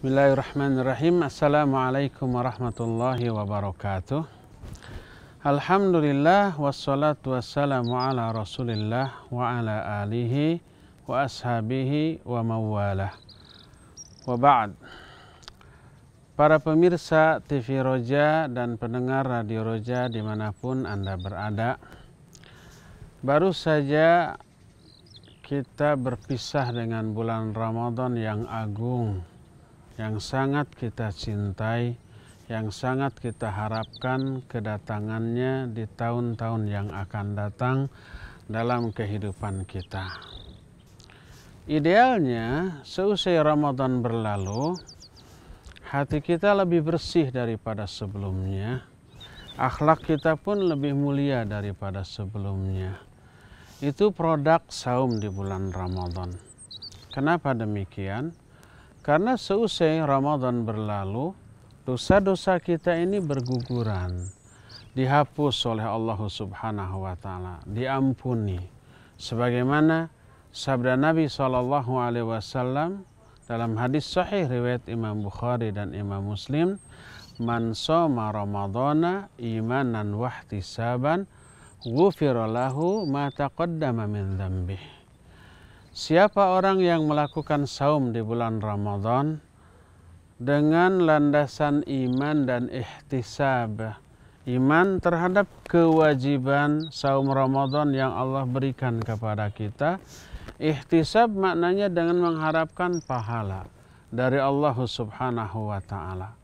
Bismillahirrahmanirrahim. Assalamualaikum warahmatullahi wabarakatuh. Alhamdulillah wassalatu wassalamu ala Rasulillah wa ala alihi wa ashabihi wa mawalah. Wa ba'd. Para pemirsa TV Roja dan pendengar Radio Roja dimanapun Anda berada, baru saja kita berpisah dengan bulan Ramadan yang agung yang sangat kita cintai, yang sangat kita harapkan kedatangannya di tahun-tahun yang akan datang dalam kehidupan kita. Idealnya, seusai Ramadan berlalu, hati kita lebih bersih daripada sebelumnya, akhlak kita pun lebih mulia daripada sebelumnya. Itu produk saum di bulan Ramadan. Kenapa demikian? Karena seusai Ramadan berlalu, dosa-dosa kita ini berguguran. Dihapus oleh Allah Subhanahu wa taala, diampuni. Sebagaimana sabda Nabi Shallallahu alaihi wasallam dalam hadis sahih riwayat Imam Bukhari dan Imam Muslim, "Man shoma Ramadhana imanan wahtisaban, ghufira lahu ma taqaddama min dhanbihi." Siapa orang yang melakukan saum di bulan Ramadan dengan landasan iman dan ihtisab, iman terhadap kewajiban saum Ramadan yang Allah berikan kepada kita, ihtisab maknanya dengan mengharapkan pahala dari Allah Subhanahu wa taala.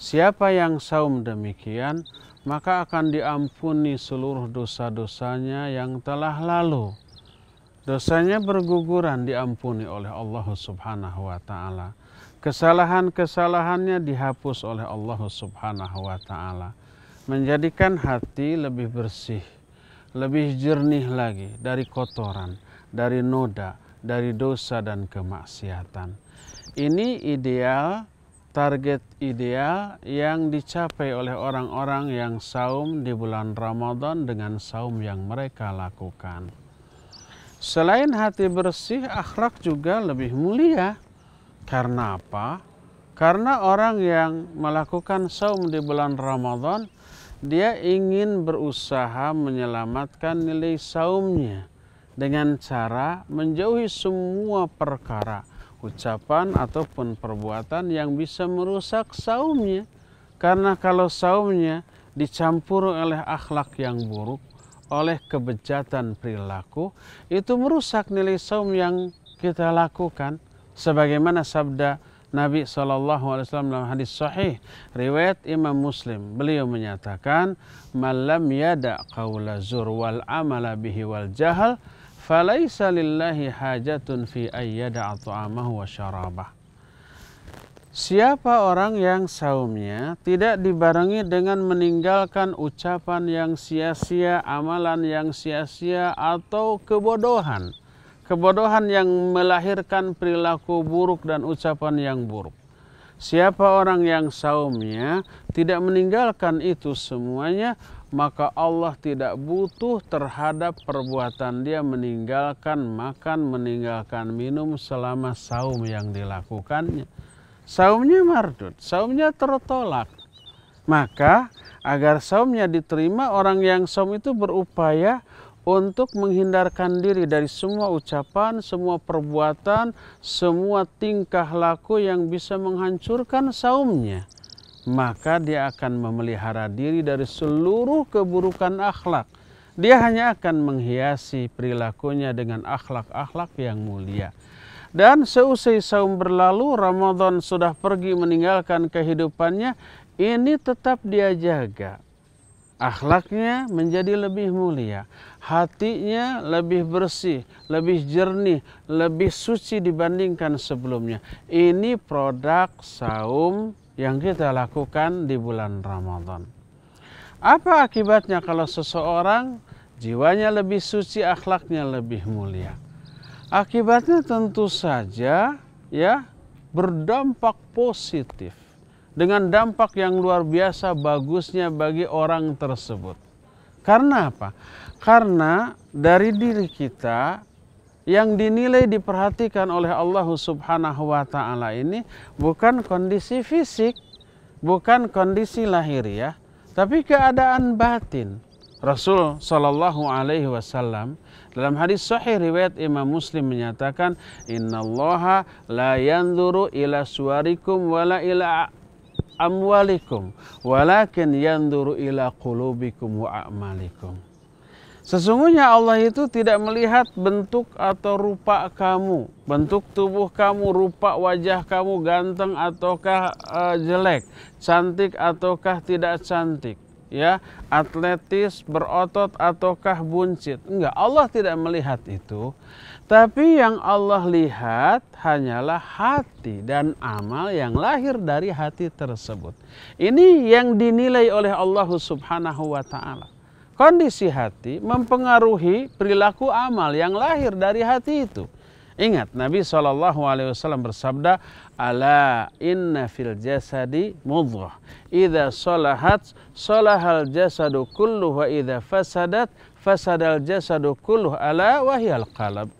Siapa yang saum demikian, maka akan diampuni seluruh dosa-dosanya yang telah lalu Dosanya berguguran diampuni oleh Allah Subhanahu wa taala. Kesalahan-kesalahannya dihapus oleh Allah Subhanahu wa taala. Menjadikan hati lebih bersih, lebih jernih lagi dari kotoran, dari noda, dari dosa dan kemaksiatan. Ini ideal target ideal yang dicapai oleh orang-orang yang saum di bulan Ramadan dengan saum yang mereka lakukan. Selain hati bersih, akhlak juga lebih mulia. Karena apa? Karena orang yang melakukan saum di bulan Ramadan, dia ingin berusaha menyelamatkan nilai saumnya dengan cara menjauhi semua perkara, ucapan ataupun perbuatan yang bisa merusak saumnya. Karena kalau saumnya dicampur oleh akhlak yang buruk, oleh kebejatan perilaku itu merusak nilai saum yang kita lakukan sebagaimana sabda Nabi SAW dalam hadis sahih riwayat Imam Muslim beliau menyatakan malam yada qaula zur wal amala bihi wal jahal falaisa lillahi hajatun fi ayyada at'amahu wa syarabah Siapa orang yang saumnya tidak dibarengi dengan meninggalkan ucapan yang sia-sia, amalan yang sia-sia, atau kebodohan? Kebodohan yang melahirkan perilaku buruk dan ucapan yang buruk. Siapa orang yang saumnya tidak meninggalkan itu semuanya, maka Allah tidak butuh terhadap perbuatan dia meninggalkan makan, meninggalkan minum selama saum yang dilakukannya saumnya Mardut, saumnya tertolak. Maka agar saumnya diterima orang yang saum itu berupaya untuk menghindarkan diri dari semua ucapan, semua perbuatan, semua tingkah laku yang bisa menghancurkan saumnya. Maka dia akan memelihara diri dari seluruh keburukan akhlak. Dia hanya akan menghiasi perilakunya dengan akhlak-akhlak yang mulia. Dan seusai saum berlalu, Ramadan sudah pergi meninggalkan kehidupannya, ini tetap dia jaga. Akhlaknya menjadi lebih mulia, hatinya lebih bersih, lebih jernih, lebih suci dibandingkan sebelumnya. Ini produk saum yang kita lakukan di bulan Ramadan. Apa akibatnya kalau seseorang jiwanya lebih suci, akhlaknya lebih mulia? Akibatnya tentu saja ya berdampak positif dengan dampak yang luar biasa bagusnya bagi orang tersebut. Karena apa? Karena dari diri kita yang dinilai diperhatikan oleh Allah Subhanahu wa taala ini bukan kondisi fisik, bukan kondisi lahir ya, tapi keadaan batin. Rasul Shallallahu Alaihi Wasallam dalam hadis Sahih riwayat Imam Muslim menyatakan Innallaha la yanzuru ila suarikum wala ila amwalikum walakin yanzuru ila qulubikum wa a'malikum Sesungguhnya Allah itu tidak melihat bentuk atau rupa kamu, bentuk tubuh kamu, rupa wajah kamu ganteng ataukah uh, jelek, cantik ataukah tidak cantik ya atletis, berotot ataukah buncit. Enggak, Allah tidak melihat itu. Tapi yang Allah lihat hanyalah hati dan amal yang lahir dari hati tersebut. Ini yang dinilai oleh Allah Subhanahu wa taala. Kondisi hati mempengaruhi perilaku amal yang lahir dari hati itu. Ingat Nabi Shallallahu alaihi wasallam bersabda, Ala inna fil jasadi mudghah. Idza salahat salahal jasadu kullu wa idza fasadat fasadal jasadu kullu ala wahiyal qalb.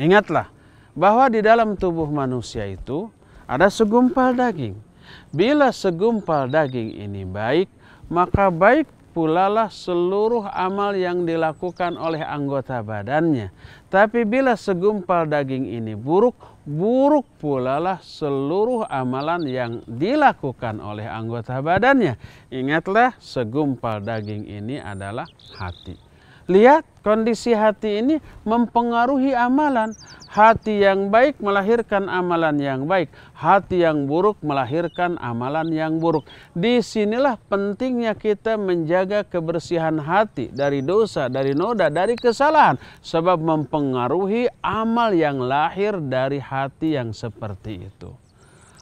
Ingatlah bahwa di dalam tubuh manusia itu ada segumpal daging. Bila segumpal daging ini baik, maka baik pulalah seluruh amal yang dilakukan oleh anggota badannya. Tapi bila segumpal daging ini buruk, buruk pula lah seluruh amalan yang dilakukan oleh anggota badannya. Ingatlah segumpal daging ini adalah hati. Lihat kondisi hati ini mempengaruhi amalan. Hati yang baik melahirkan amalan yang baik. Hati yang buruk melahirkan amalan yang buruk. Disinilah pentingnya kita menjaga kebersihan hati dari dosa, dari noda, dari kesalahan. Sebab mempengaruhi amal yang lahir dari hati yang seperti itu.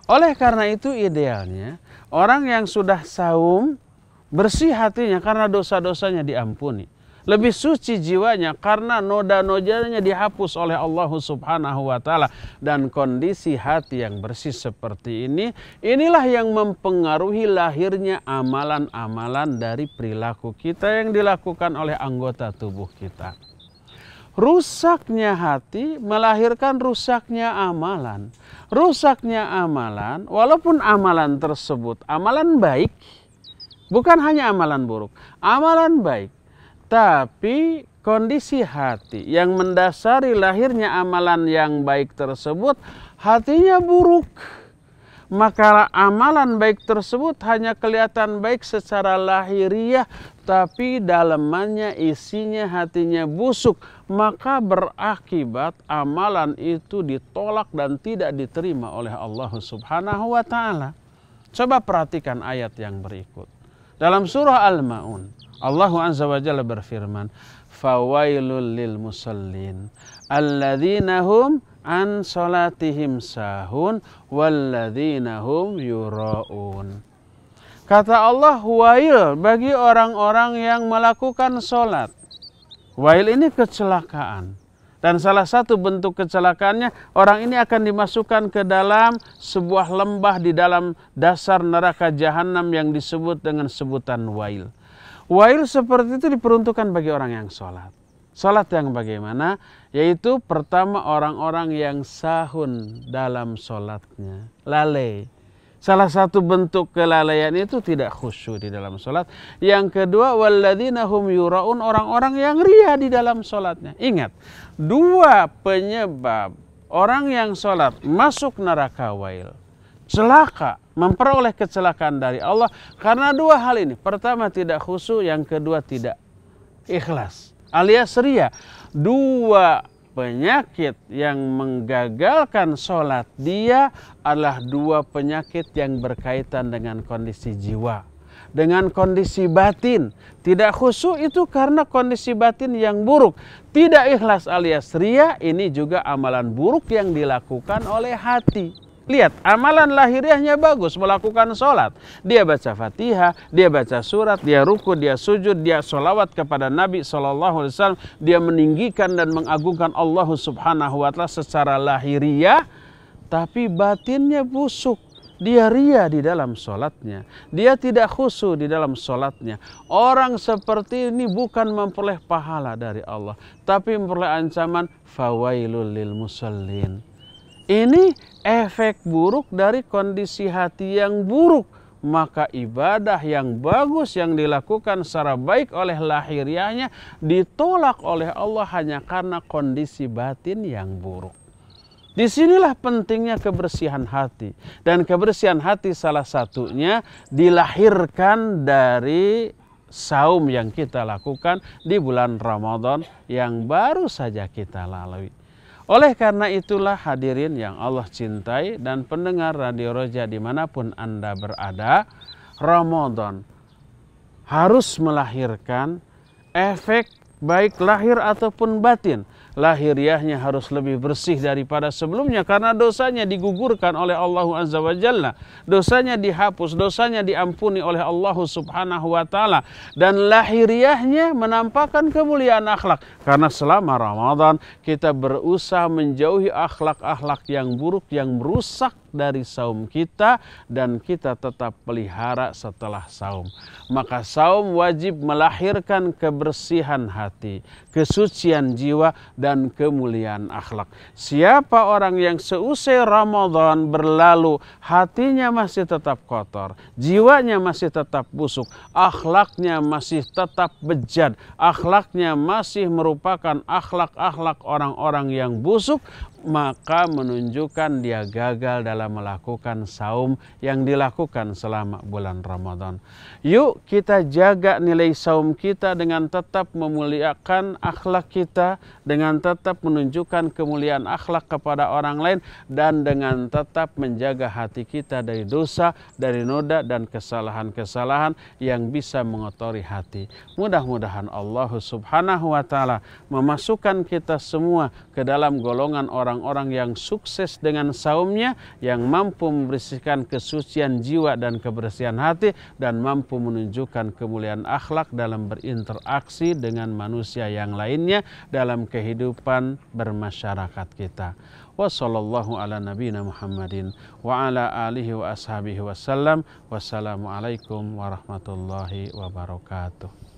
Oleh karena itu idealnya orang yang sudah saum bersih hatinya karena dosa-dosanya diampuni lebih suci jiwanya karena noda-nodanya dihapus oleh Allah Subhanahu wa taala dan kondisi hati yang bersih seperti ini inilah yang mempengaruhi lahirnya amalan-amalan dari perilaku kita yang dilakukan oleh anggota tubuh kita. Rusaknya hati melahirkan rusaknya amalan. Rusaknya amalan, walaupun amalan tersebut amalan baik, bukan hanya amalan buruk, amalan baik tapi kondisi hati yang mendasari lahirnya amalan yang baik tersebut hatinya buruk. Maka amalan baik tersebut hanya kelihatan baik secara lahiriah tapi dalamannya isinya hatinya busuk. Maka berakibat amalan itu ditolak dan tidak diterima oleh Allah subhanahu wa ta'ala. Coba perhatikan ayat yang berikut. Dalam surah Al-Ma'un Allah Azza wa Jalla berfirman, "Fawailul lil musallin alladzina hum an salatihim sahun walladzina hum yuraun." Kata Allah, "Wail bagi orang-orang yang melakukan salat." Wail ini kecelakaan. Dan salah satu bentuk kecelakaannya, orang ini akan dimasukkan ke dalam sebuah lembah di dalam dasar neraka jahanam yang disebut dengan sebutan wail. Wail seperti itu diperuntukkan bagi orang yang sholat. Sholat yang bagaimana? Yaitu pertama orang-orang yang sahun dalam sholatnya. Lalai. Salah satu bentuk kelalaian itu tidak khusyuk di dalam sholat. Yang kedua, waladina hum yuraun orang-orang yang ria di dalam sholatnya. Ingat, dua penyebab orang yang sholat masuk neraka wail. Celaka memperoleh kecelakaan dari Allah karena dua hal ini. Pertama tidak khusyuk, yang kedua tidak ikhlas. Alias ria. Dua penyakit yang menggagalkan sholat dia adalah dua penyakit yang berkaitan dengan kondisi jiwa. Dengan kondisi batin. Tidak khusyuk itu karena kondisi batin yang buruk. Tidak ikhlas alias ria ini juga amalan buruk yang dilakukan oleh hati. Lihat, amalan lahiriahnya bagus, melakukan sholat. Dia baca fatihah, dia baca surat, dia ruku, dia sujud, dia sholawat kepada Nabi SAW. Dia meninggikan dan mengagungkan Allah Subhanahu Wa Ta'ala secara lahiriah, tapi batinnya busuk. Dia ria di dalam sholatnya. Dia tidak khusu di dalam sholatnya. Orang seperti ini bukan memperoleh pahala dari Allah. Tapi memperoleh ancaman fawailul lil musallin ini efek buruk dari kondisi hati yang buruk. Maka ibadah yang bagus yang dilakukan secara baik oleh lahiriahnya ditolak oleh Allah hanya karena kondisi batin yang buruk. Disinilah pentingnya kebersihan hati. Dan kebersihan hati salah satunya dilahirkan dari saum yang kita lakukan di bulan Ramadan yang baru saja kita lalui. Oleh karena itulah hadirin yang Allah cintai dan pendengar Radio Roja dimanapun Anda berada, Ramadan harus melahirkan efek baik lahir ataupun batin. Lahiriahnya harus lebih bersih daripada sebelumnya karena dosanya digugurkan oleh Allah Azza wa Jalla. Dosanya dihapus, dosanya diampuni oleh Allah Subhanahu wa taala dan lahiriahnya menampakkan kemuliaan akhlak karena selama Ramadan kita berusaha menjauhi akhlak-akhlak yang buruk yang merusak dari saum kita dan kita tetap pelihara setelah saum. Maka saum wajib melahirkan kebersihan hati kesucian jiwa, dan kemuliaan akhlak. Siapa orang yang seusai Ramadan berlalu, hatinya masih tetap kotor, jiwanya masih tetap busuk, akhlaknya masih tetap bejat, akhlaknya masih merupakan akhlak-akhlak orang-orang yang busuk, maka menunjukkan dia gagal dalam melakukan saum yang dilakukan selama bulan Ramadan. Yuk kita jaga nilai saum kita dengan tetap memuliakan akhlak kita dengan tetap menunjukkan kemuliaan akhlak kepada orang lain dan dengan tetap menjaga hati kita dari dosa, dari noda dan kesalahan-kesalahan yang bisa mengotori hati. Mudah-mudahan Allah Subhanahu wa taala memasukkan kita semua ke dalam golongan orang-orang yang sukses dengan saumnya yang mampu membersihkan kesucian jiwa dan kebersihan hati dan mampu menunjukkan kemuliaan akhlak dalam berinteraksi dengan manusia yang yang lainnya dalam kehidupan bermasyarakat kita. Wassallallahu ala nabiyina Muhammadin wa ala alihi wa ashabihi wasallam. Wassalamualaikum warahmatullahi wabarakatuh.